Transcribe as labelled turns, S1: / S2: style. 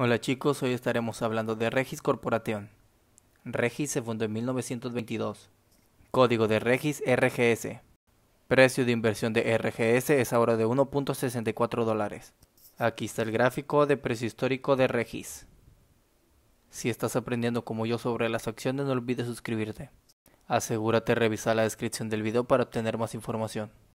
S1: Hola chicos, hoy estaremos hablando de Regis Corporation. Regis se fundó en 1922. Código de Regis RGS. Precio de inversión de RGS es ahora de 1.64 dólares. Aquí está el gráfico de precio histórico de Regis. Si estás aprendiendo como yo sobre las acciones no olvides suscribirte. Asegúrate de revisar la descripción del video para obtener más información.